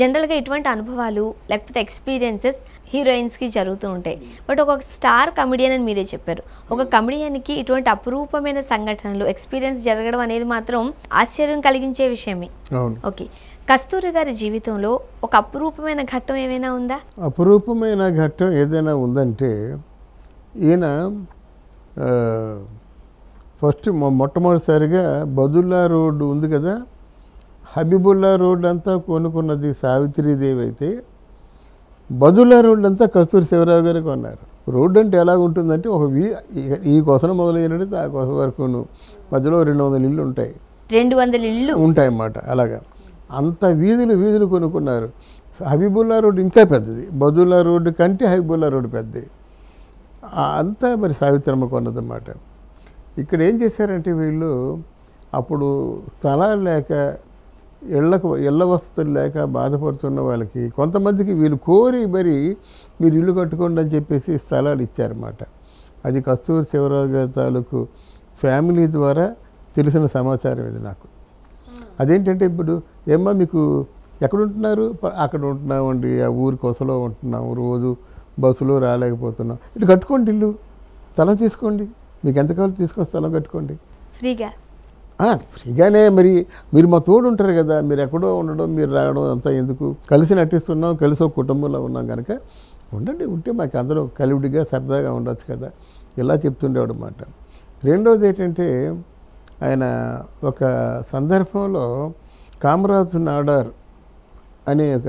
జనరల్గా ఇటువంటి అనుభవాలు లేకపోతే ఎక్స్పీరియన్సెస్ హీరోయిన్స్కి జరుగుతూ ఉంటాయి బట్ ఒక స్టార్ కమెడియన్ అని మీరే చెప్పారు ఒక కమెడియన్కి ఇటువంటి అపురూపమైన సంఘటనలు ఎక్స్పీరియన్స్ జరగడం అనేది మాత్రం ఆశ్చర్యం కలిగించే విషయమే ఓకే కస్తూరి గారి జీవితంలో ఒక అపురూపమైన ఘట్టం ఏమైనా ఉందా అపురూపమైన ఘట్టం ఏదైనా ఉందంటే ఈయన ఫస్ట్ మొట్టమొదటిసారిగా బదుల్లా రోడ్డు ఉంది కదా హబీబుల్లా రోడ్ అంతా కొనుక్కున్నది సావిత్రీదేవి అయితే బదుల్లా రోడ్ అంతా కస్తూరి శివరావు గారు కొన్నారు రోడ్డు అంటే ఎలా ఉంటుందంటే ఒక వీ ఈ కోసం మొదలైనది ఆ కోసం వరకును మధ్యలో రెండు వందల ఇళ్ళు ఉంటాయి రెండు వందల ఇళ్ళు ఉంటాయి అన్నమాట అలాగా అంత వీధులు వీధులు కొనుక్కున్నారు హబీబుల్లా రోడ్ ఇంకా పెద్దది బదుల్లా రోడ్డు కంటే హబీబుల్లా రోడ్డు పెద్దది అంతా మరి సావిత్రమ్మ కొన్నదన్నమాట ఇక్కడ ఏం చేశారంటే వీళ్ళు అప్పుడు స్థలాలు లేక ఇళ్లకు ఇళ్ల వసతులు లేక బాధపడుతున్న వాళ్ళకి కొంతమందికి వీళ్ళు కోరి మరి మీరు ఇల్లు కట్టుకోండి అని చెప్పేసి స్థలాలు ఇచ్చారన్నమాట అది కస్తూరి శివరావు గారి తాలూకు ఫ్యామిలీ ద్వారా తెలిసిన సమాచారం ఇది నాకు అదేంటంటే ఇప్పుడు ఏమ్మా మీకు ఎక్కడ ఉంటున్నారు అక్కడ ఉంటున్నామండి ఆ ఊరి కొసలో ఉంటున్నాం రోజు బస్సులో రాలేకపోతున్నాం ఇటు కట్టుకోండి ఇల్లు స్థలం తీసుకోండి మీకు ఎంత కావాలో తీసుకొని స్థలం కట్టుకోండి ఫ్రీగా ఫ్రీగానే మరి మీరు మా తోడు ఉంటారు కదా మీరు ఎక్కడో ఉండడం మీరు రావడం అంతా ఎందుకు కలిసి నటిస్తున్నాం కలిసి ఒక కుటుంబంలో ఉన్నాం కనుక ఉండండి ఉంటే మాకు అందరూ కలివిడిగా సరదాగా ఉండొచ్చు కదా ఇలా చెప్తుండేవాడు అనమాట రెండోది ఏంటంటే ఆయన ఒక సందర్భంలో కామరాజు నాడార్ అనే ఒక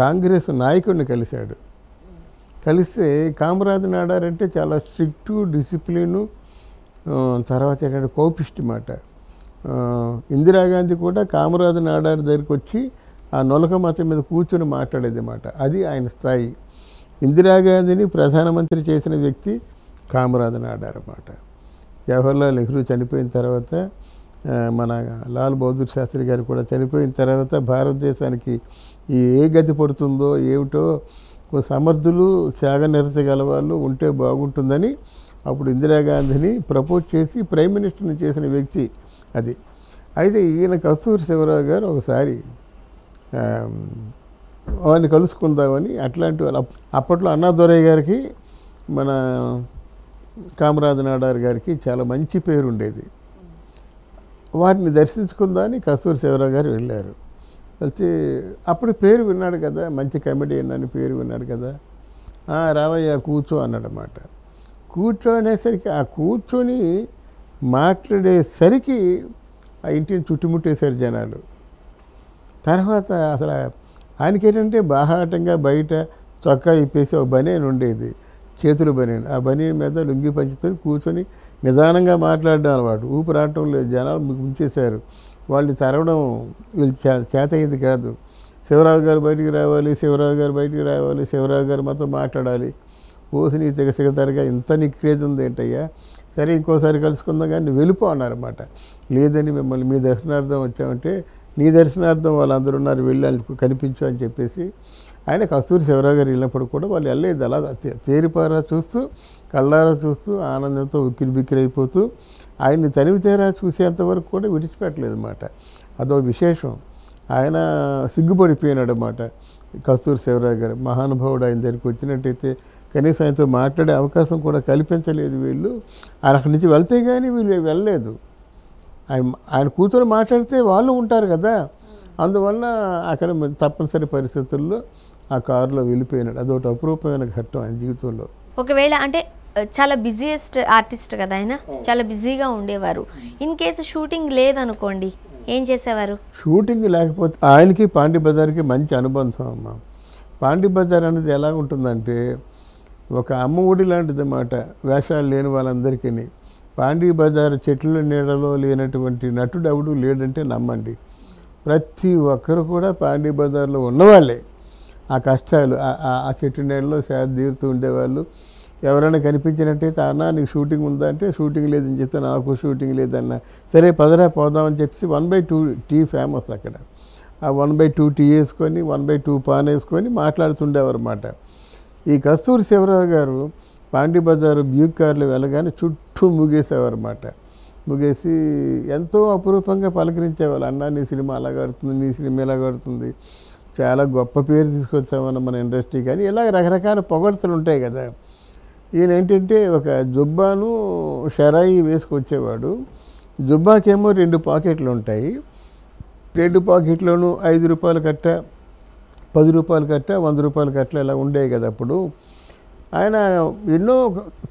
కాంగ్రెస్ నాయకుడిని కలిశాడు కలిస్తే కామరాజు నాడార్ అంటే చాలా స్ట్రిక్టు డిసిప్లిను తర్వాత ఏంటంటే కోపిష్టి మాట ఇందిరాగాంధీ కూడా కామరాజు నాడారి దగ్గరికి వచ్చి ఆ నొలక మతం మీద కూర్చొని మాట్లాడేది అనమాట అది ఆయన స్థాయి ఇందిరాగాంధీని ప్రధానమంత్రి చేసిన వ్యక్తి కామరాజు నాడారు అన్నమాట జవహర్లాల్ నెహ్రూ చనిపోయిన తర్వాత మన లాల్ బహదూర్ శాస్త్రి గారు కూడా చనిపోయిన తర్వాత భారతదేశానికి ఈ ఏ గతి పడుతుందో ఏమిటో సమర్థులు త్యాగనిరత గలవాళ్ళు ఉంటే బాగుంటుందని అప్పుడు ఇందిరాగాంధీని ప్రపోజ్ చేసి ప్రైమ్ మినిస్టర్ని చేసిన వ్యక్తి అది అయితే ఈయన కస్తూరి శివరావు గారు ఒకసారి వారిని కలుసుకుందామని అట్లాంటి వాళ్ళు అప్పట్లో అన్నాదొరయ్య గారికి మన కామరాజు నాడారు గారికి చాలా మంచి పేరు ఉండేది వారిని దర్శించుకుందామని కస్తూరి శివరావు గారు వెళ్ళారు వచ్చి అప్పుడు పేరు విన్నాడు కదా మంచి కమెడియన్ అని పేరు విన్నాడు కదా రావయ్య కూర్చో కూర్చో కూర్చోనేసరికి ఆ కూర్చొని మాట్లాడేసరికి ఆ ఇంటిని చుట్టుముట్టేశారు జనాలు తర్వాత అసలు ఆయనకి ఏంటంటే బాహాటంగా బయట చొక్కా ఇప్పేసి ఒక బనీన్ ఉండేది చేతులు బనీన్ ఆ బనీన్ మీద లుంగి పంచుతూ కూర్చొని నిదానంగా మాట్లాడడం అనమాట ఊపు రావటం లేదు జనాలు ముంచేశారు వాళ్ళు తరవడం వీళ్ళు చేత అయ్యేది కాదు శివరావు గారు బయటికి రావాలి శివరావు గారు బయటికి రావాలి శివరావు గారు మాతో మాట్లాడాలి ఓసి నీ తెగసిగతారుగా ఇంత నీ క్రేజ్ ఉంది ఏంటయ్యా సరే ఇంకోసారి కలుసుకుందాం కానీ వెళ్ళిపో అన్నారన్నమాట లేదని మిమ్మల్ని మీ దర్శనార్థం వచ్చామంటే నీ దర్శనార్థం వాళ్ళందరూ ఉన్నారు వెళ్ళి కనిపించు అని చెప్పేసి ఆయన కస్తూరి శివరావు గారు వెళ్ళినప్పుడు కూడా వాళ్ళు వెళ్ళేది అలా తేరిపారా చూస్తూ కళ్ళారా చూస్తూ ఆనందంతో అయిపోతూ ఆయన్ని తనివి తేరా చూసేంతవరకు కూడా విడిచిపెట్టలేదు అన్నమాట అదో విశేషం ఆయన సిగ్గుపడిపోయినాడు అన్నమాట కస్తూరి శివరావు గారు మహానుభావుడు ఆయన దగ్గరికి వచ్చినట్టయితే కనీసం ఆయనతో మాట్లాడే అవకాశం కూడా కల్పించలేదు వీళ్ళు ఆయన అక్కడి నుంచి వెళ్తే కానీ వీళ్ళు వెళ్ళలేదు ఆయన ఆయన కూతురు మాట్లాడితే వాళ్ళు ఉంటారు కదా అందువల్ల అక్కడ తప్పనిసరి పరిస్థితుల్లో ఆ కారులో వెళ్ళిపోయినాడు అదొకటి అపురూపమైన ఘట్టం ఆయన జీవితంలో ఒకవేళ అంటే చాలా బిజీయెస్ట్ ఆర్టిస్ట్ కదా ఆయన చాలా బిజీగా ఉండేవారు ఇన్ కేసు షూటింగ్ లేదనుకోండి ఏం చేసేవారు షూటింగ్ లేకపోతే ఆయనకి పాండి బజార్కి మంచి అనుబంధం అమ్మ పాండి బజార్ అనేది ఎలా ఉంటుందంటే ఒక అమ్మఒడి అన్నమాట వేషాలు లేని వాళ్ళందరికీ పాండీ బజార్ చెట్ల నీడలో లేనటువంటి నటుడు ఎవడు లేడంటే నమ్మండి ప్రతి ఒక్కరు కూడా పాండీ బజార్లో ఉన్నవాళ్ళే ఆ కష్టాలు ఆ చెట్టు నీడలో సేద తీరుతూ ఉండేవాళ్ళు ఎవరైనా కనిపించినట్టయితే అన్నా నీకు షూటింగ్ ఉందా అంటే షూటింగ్ లేదని చెప్తే నాకు షూటింగ్ లేదన్న సరే పదరా పోదామని చెప్పి one by two tea famous అక్కడ ఆ వన్ బై టూ టీ వేసుకొని వన్ బై టూ పాన్ వేసుకొని మాట్లాడుతుండేవారు అన్నమాట ఈ కస్తూరి శివరావు గారు పాండి బజారు బ్యూక్ కార్లు వెళ్ళగానే చుట్టూ ముగేసేవారన్నమాట ముగేసి ఎంతో అపురూపంగా పలకరించేవాళ్ళు అన్న నీ సినిమా అలా కడుతుంది నీ సినిమా ఇలా కడుతుంది చాలా గొప్ప పేరు తీసుకొచ్చామన్న మన ఇండస్ట్రీ కానీ ఇలా రకరకాల పొగడ్తలు ఉంటాయి కదా ఈయన ఏంటంటే ఒక జుబ్బాను షరాయి వేసుకొచ్చేవాడు జుబ్బాకేమో రెండు పాకెట్లు ఉంటాయి రెండు పాకెట్లోనూ ఐదు రూపాయలు కట్ట పది రూపాయలు కట్ట వంద రూపాయలు కట్టలు ఇలా ఉండేవి కదా అప్పుడు ఆయన ఎన్నో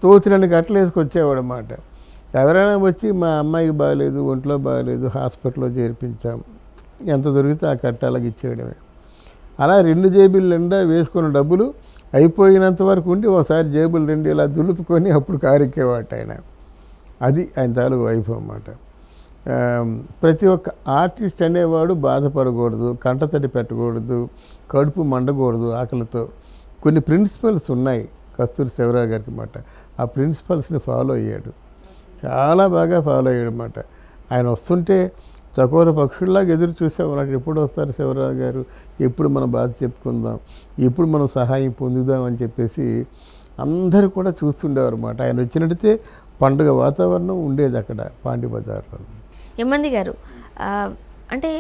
తోచినన్ని కట్టలు వేసుకొచ్చేవాడు అన్నమాట ఎవరైనా వచ్చి మా అమ్మాయికి బాగాలేదు ఒంట్లో బాగాలేదు హాస్పిటల్లో చేర్పించాం ఎంత దొరికితే ఆ కట్ట అలాగే ఇచ్చేయడమే అలా రెండు జేబులు నిండా వేసుకున్న డబ్బులు అయిపోయినంత వరకు ఉండి ఒకసారి జేబులు రెండు ఇలా దులుపుకొని అప్పుడు కారెక్కేవాట ఆయన అది ఆయన తాలూకు వైఫ్ అన్నమాట ప్రతి ఒక్క ఆర్టిస్ట్ అనేవాడు బాధపడకూడదు కంటతడి పెట్టకూడదు కడుపు మండకూడదు ఆకలితో కొన్ని ప్రిన్సిపల్స్ ఉన్నాయి కస్తూరి శివరావు గారికి మాట ఆ ప్రిన్సిపల్స్ని ఫాలో అయ్యాడు చాలా బాగా ఫాలో అయ్యాడు అన్నమాట ఆయన వస్తుంటే చకోర పక్షుల్లాగా ఎదురు చూసాం నాకు ఎప్పుడు వస్తారు శివరావు గారు ఎప్పుడు మన బాధ చెప్పుకుందాం ఎప్పుడు మనం సహాయం పొందుదాం అని చెప్పేసి అందరూ కూడా చూస్తుండేవారు అన్నమాట ఆయన వచ్చినట్టే పండుగ వాతావరణం ఉండేది అక్కడ పాండ్య బజార్లో యమ్మంది గారు అంటే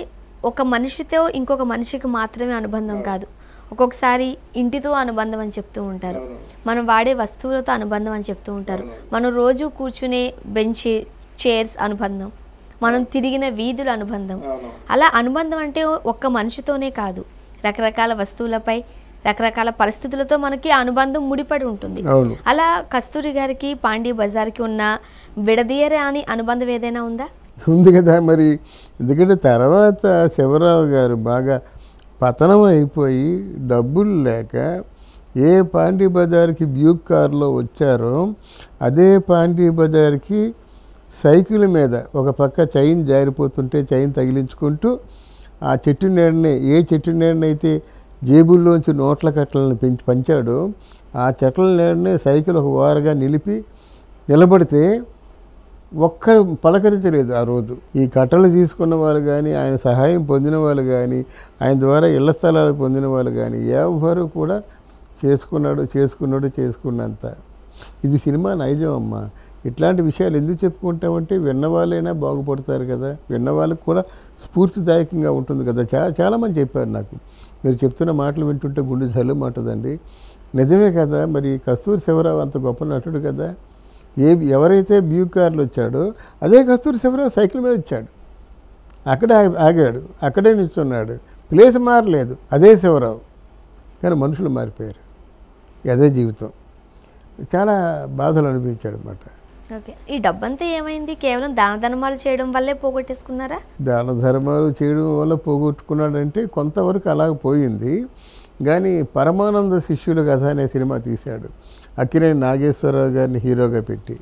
ఒక మనిషితో ఇంకొక మనిషికి మాత్రమే అనుబంధం కాదు ఒక్కొక్కసారి ఇంటితో అనుబంధం అని చెప్తూ ఉంటారు మనం వాడే వస్తువులతో అనుబంధం అని చెప్తూ ఉంటారు మనం రోజు కూర్చునే బెంచ్ చైర్స్ అనుబంధం మనం తిరిగిన వీధుల అనుబంధం అలా అనుబంధం అంటే ఒక్క మనిషితోనే కాదు రకరకాల వస్తువులపై రకరకాల పరిస్థితులతో మనకి అనుబంధం ముడిపడి ఉంటుంది అలా కస్తూరి గారికి పాండీ బజార్కి ఉన్న విడదీయరే అని అనుబంధం ఏదైనా ఉందా ఉంది కదా మరి ఎందుకంటే తర్వాత శివరావు గారు బాగా పతనం అయిపోయి డబ్బులు లేక ఏ పాండీ బజార్కి బ్యూక్ కారులో వచ్చారో అదే పాండీ బజార్కి సైకిల్ మీద ఒక పక్క చైన్ జారిపోతుంటే చైన్ తగిలించుకుంటూ ఆ చెట్టు నీడనే ఏ చెట్టు నీడనైతే జేబుల్లోంచి నోట్ల కట్టలను పెంచి పంచాడో ఆ చెట్ల నీడనే సైకిల్ ఒక ఓరగా నిలిపి నిలబడితే ఒక్కరు పలకరించలేదు ఆ రోజు ఈ కట్టలు తీసుకున్న వాళ్ళు కానీ ఆయన సహాయం పొందిన వాళ్ళు కానీ ఆయన ద్వారా ఇళ్ల స్థలాలు పొందిన వాళ్ళు కానీ ఎవరు కూడా చేసుకున్నాడు చేసుకున్నాడు చేసుకున్నంత ఇది సినిమా నైజం అమ్మ ఇట్లాంటి విషయాలు ఎందుకు చెప్పుకుంటామంటే విన్నవాళ్ళైనా బాగుపడతారు కదా విన్నవాళ్ళకు కూడా స్ఫూర్తిదాయకంగా ఉంటుంది కదా చా చాలామంది చెప్పారు నాకు మీరు చెప్తున్న మాటలు వింటుంటే గుండె మాటదండి నిజమే కదా మరి కస్తూరి శివరావు అంత గొప్ప నటుడు కదా ఏ ఎవరైతే కార్లు వచ్చాడో అదే కస్తూరి శివరావు సైకిల్ మీద వచ్చాడు అక్కడే ఆగాడు అక్కడే నిల్చున్నాడు ప్లేస్ మారలేదు అదే శివరావు కానీ మనుషులు మారిపోయారు అదే జీవితం చాలా బాధలు అనిపించాడు అనమాట ఓకే ఈ డబ్బంతా ఏమైంది కేవలం దాన ధర్మాలు చేయడం వల్లే పోగొట్టేసుకున్నారా దాన ధర్మాలు చేయడం వల్ల పోగొట్టుకున్నాడంటే కొంతవరకు అలాగ పోయింది కానీ పరమానంద శిష్యులు కథ అనే సినిమా తీశాడు అక్కినేని నాగేశ్వరరావు గారిని హీరోగా పెట్టి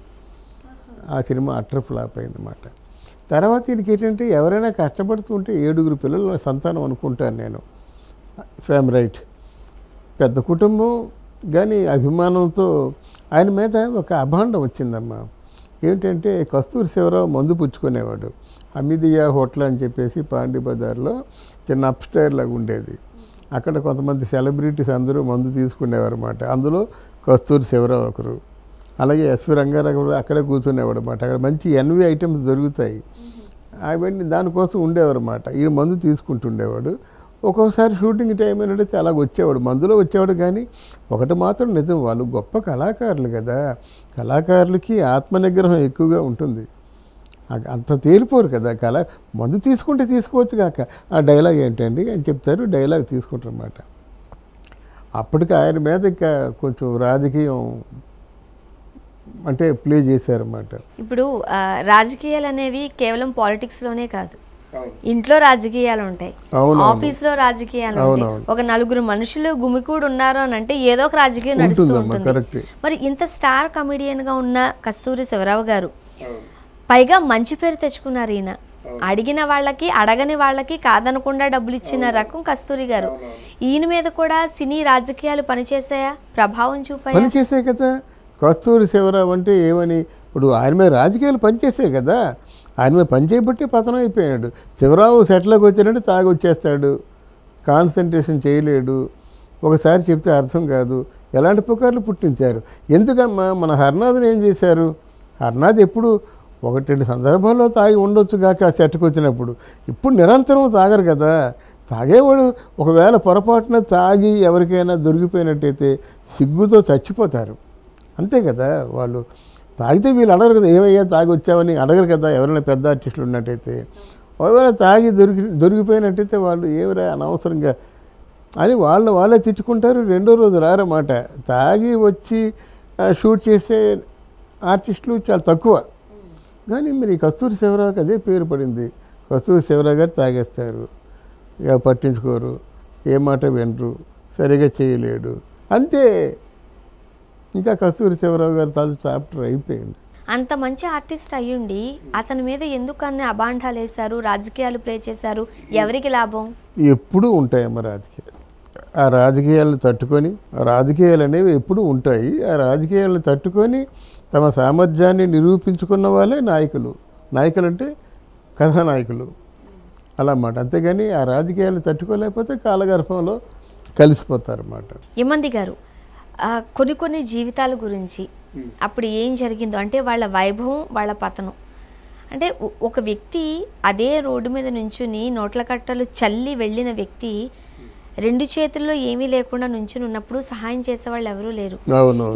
ఆ సినిమా అట్ర ఫ్లాప్ అయిందన్నమాట తర్వాత దీనికి ఏంటంటే ఎవరైనా కష్టపడుతుంటే ఏడుగురు పిల్లల సంతానం అనుకుంటాను నేను ఫ్యామ్ రైట్ పెద్ద కుటుంబం కానీ అభిమానంతో ఆయన మీద ఒక అభాండం వచ్చిందమ్మా ఏమిటంటే కస్తూరి శివరావు మందు పుచ్చుకునేవాడు అమిదియా హోటల్ అని చెప్పేసి పాండి బజార్లో చిన్న అప్ లాగా ఉండేది అక్కడ కొంతమంది సెలబ్రిటీస్ అందరూ మందు తీసుకునేవారు అన్నమాట అందులో కస్తూరి శివరావు ఒకరు అలాగే ఎస్వి రంగారావు కూడా అక్కడే కూర్చునేవాడు అనమాట అక్కడ మంచి ఎన్వి ఐటమ్స్ దొరుకుతాయి అవన్నీ దానికోసం ఉండేవారన్నమాట ఈ మందు తీసుకుంటుండేవాడు ఒక్కోసారి షూటింగ్ టైం ఏంటంటే అలా వచ్చేవాడు మందులో వచ్చేవాడు కానీ ఒకటి మాత్రం నిజం వాళ్ళు గొప్ప కళాకారులు కదా కళాకారులకి ఆత్మ నిగ్రహం ఎక్కువగా ఉంటుంది అంత తేలిపోరు కదా కళ మందు తీసుకుంటే తీసుకోవచ్చు కాక ఆ డైలాగ్ ఏంటండి అని చెప్తారు డైలాగ్ తీసుకుంటారన్నమాట అప్పటికి ఆయన మీద ఇంకా కొంచెం రాజకీయం అంటే ప్లే చేశారన్నమాట ఇప్పుడు రాజకీయాలు అనేవి కేవలం పాలిటిక్స్లోనే కాదు ఇంట్లో రాజకీయాలు ఉంటాయి ఆఫీస్ లో రాజకీయాలు ఒక నలుగురు మనుషులు గుమికూడు ఉన్నారు అని అంటే ఏదో ఒక రాజకీయం నడుస్తూ ఉంటుంది మరి ఇంత స్టార్ కమెడియన్ గా ఉన్న కస్తూరి శివరావు గారు పైగా మంచి పేరు తెచ్చుకున్నారు ఈయన అడిగిన వాళ్ళకి అడగని వాళ్ళకి కాదనకుండా డబ్బులు ఇచ్చిన రకం కస్తూరి గారు ఈయన మీద కూడా సినీ రాజకీయాలు పనిచేసాయా ప్రభావం చూపాయి పనిచేసాయి కదా కస్తూరి శివరావు అంటే ఏమని ఇప్పుడు ఆయన మీద రాజకీయాలు పనిచేసాయి కదా ఆయన మీద పనిచేయబట్టి పతనం అయిపోయాడు శివరావు సెట్లోకి వచ్చాడంటే తాగి వచ్చేస్తాడు కాన్సన్ట్రేషన్ చేయలేడు ఒకసారి చెప్తే అర్థం కాదు ఎలాంటి పుకార్లు పుట్టించారు ఎందుకమ్మా మన హర్నాథ్ని ఏం చేశారు హర్నాథ్ ఎప్పుడు ఒకటి రెండు సందర్భాల్లో తాగి ఉండొచ్చు కాక వచ్చినప్పుడు ఇప్పుడు నిరంతరం తాగరు కదా తాగేవాడు ఒకవేళ పొరపాటున తాగి ఎవరికైనా దొరికిపోయినట్టయితే సిగ్గుతో చచ్చిపోతారు అంతే కదా వాళ్ళు తాగితే వీళ్ళు అడగరు కదా ఏమయ్యా తాగి వచ్చావని అడగరు కదా ఎవరైనా పెద్ద ఆర్టిస్టులు ఉన్నట్టయితే ఒకవేళ తాగి దొరికి దొరికిపోయినట్టయితే వాళ్ళు ఏమిరా అనవసరంగా అని వాళ్ళు వాళ్ళే తిట్టుకుంటారు రెండో రోజు రారన్నమాట తాగి వచ్చి షూట్ చేసే ఆర్టిస్టులు చాలా తక్కువ కానీ మీరు కస్తూరి శివరావుకి అదే పేరు పడింది కస్తూరి శివరావు గారు తాగేస్తారు ఇక పట్టించుకోరు ఏ మాట వినరు సరిగా చేయలేడు అంతే ఇంకా కస్తూరి శివరావు గారు తాజు చాప్టర్ అయిపోయింది అంత మంచి ఆర్టిస్ట్ అయ్యుండి అతని మీద ఎందుకన్నా అబాండాలు వేశారు రాజకీయాలు ప్లే చేశారు ఎవరికి లాభం ఎప్పుడూ ఉంటాయమ్మ రాజకీయాలు ఆ రాజకీయాలను తట్టుకొని రాజకీయాలు అనేవి ఎప్పుడు ఉంటాయి ఆ రాజకీయాలను తట్టుకొని తమ సామర్థ్యాన్ని నిరూపించుకున్న వాళ్ళే నాయకులు నాయకులు అంటే కథానాయకులు అలా అన్నమాట అంతేగాని ఆ రాజకీయాలు తట్టుకోలేకపోతే కాలగర్భంలో కలిసిపోతారన్నమాట యమంది గారు కొన్ని కొన్ని జీవితాల గురించి అప్పుడు ఏం జరిగిందో అంటే వాళ్ళ వైభవం వాళ్ళ పతనం అంటే ఒక వ్యక్తి అదే రోడ్డు మీద నుంచుని నోట్ల కట్టలు చల్లి వెళ్ళిన వ్యక్తి రెండు చేతుల్లో ఏమీ లేకుండా నుంచి ఉన్నప్పుడు సహాయం చేసేవాళ్ళు ఎవరూ లేరు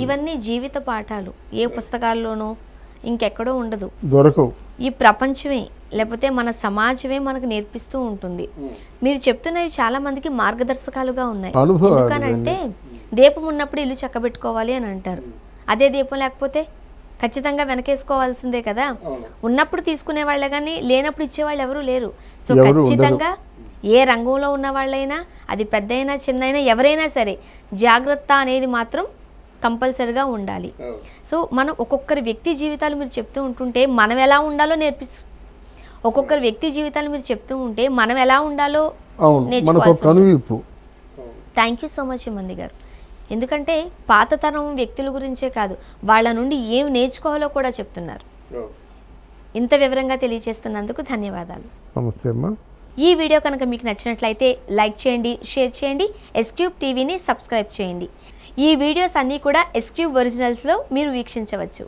ఇవన్నీ జీవిత పాఠాలు ఏ పుస్తకాల్లోనో ఇంకెక్కడో ఉండదు దొరకవు ఈ ప్రపంచమే లేకపోతే మన సమాజమే మనకు నేర్పిస్తూ ఉంటుంది మీరు చెప్తున్నవి చాలా మందికి మార్గదర్శకాలుగా ఉన్నాయి ఎందుకనంటే దీపం ఉన్నప్పుడు ఇల్లు చక్కబెట్టుకోవాలి అని అంటారు అదే దీపం లేకపోతే ఖచ్చితంగా వెనకేసుకోవాల్సిందే కదా ఉన్నప్పుడు తీసుకునే వాళ్ళే కానీ లేనప్పుడు ఇచ్చేవాళ్ళు ఎవరూ లేరు సో ఖచ్చితంగా ఏ రంగంలో ఉన్న వాళ్ళైనా అది పెద్దయినా చిన్నైనా ఎవరైనా సరే జాగ్రత్త అనేది మాత్రం కంపల్సరిగా ఉండాలి సో మనం ఒక్కొక్కరి వ్యక్తి జీవితాలు మీరు చెప్తూ ఉంటుంటే మనం ఎలా ఉండాలో నేర్పిస్తు ఒక్కొక్కరి వ్యక్తి జీవితాలు మీరు చెప్తూ ఉంటే మనం ఎలా ఉండాలో థ్యాంక్ యూ సో మచ్ మంది గారు ఎందుకంటే పాత తరం వ్యక్తుల గురించే కాదు వాళ్ళ నుండి ఏం నేర్చుకోవాలో కూడా చెప్తున్నారు ఇంత వివరంగా తెలియజేస్తున్నందుకు ధన్యవాదాలు నమస్తే అమ్మా ఈ వీడియో కనుక మీకు నచ్చినట్లయితే లైక్ చేయండి షేర్ చేయండి ఎస్క్యూబ్ టీవీని సబ్స్క్రైబ్ చేయండి ఈ వీడియోస్ అన్నీ కూడా ఎస్క్యూబ్ ఒరిజినల్స్లో మీరు వీక్షించవచ్చు